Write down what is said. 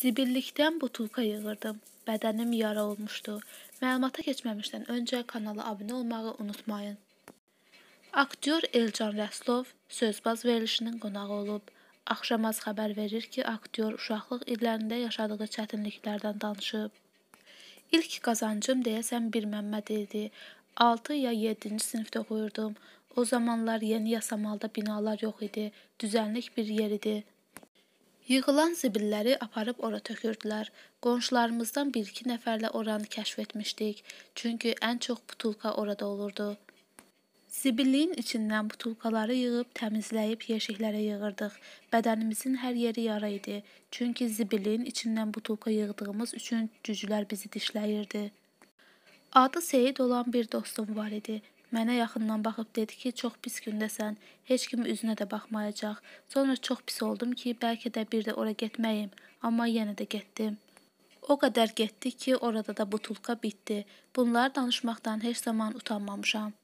Zibillikdən butulka yığırdım. Bədənim yara olmuşdu. Məlumata keçməmişdən öncə kanala abunə olmağı unutmayın. Aktyor Elcan Rəslov sözbaz verilişinin qonağı olub. Axşamaz xəbər verir ki, aktyor uşaqlıq illərində yaşadığı çətinliklərdən danışıb. İlk qazancım deyəsən bir Məmməd idi. 6 ya 7-ci sinifdə oxuyurdum. O zamanlar yeni yasamalda binalar yox idi. Düzənlik bir yer idi. Yığılan zibilləri aparıb ora tökürdülər. Qonşularımızdan bir-iki nəfərlə oranı kəşf etmişdik. Çünki ən çox butulka orada olurdu. Zibilliyin içindən butulkaları yığıb təmizləyib yeşiklərə yığırdıq. Bədənimizin hər yeri yara idi. Çünki zibilliyin içindən butulka yığdığımız üçün cücülər bizi dişləyirdi. Adı Seyid olan bir dostum var idi. Mənə yaxından baxıb dedi ki, çox pis gündəsən, heç kim üzünə də baxmayacaq. Sonra çox pis oldum ki, bəlkə də bir də ora getməyim, amma yenə də getdim. O qədər getdi ki, orada da butulka bitdi. Bunları danışmaqdan heç zaman utanmamışam.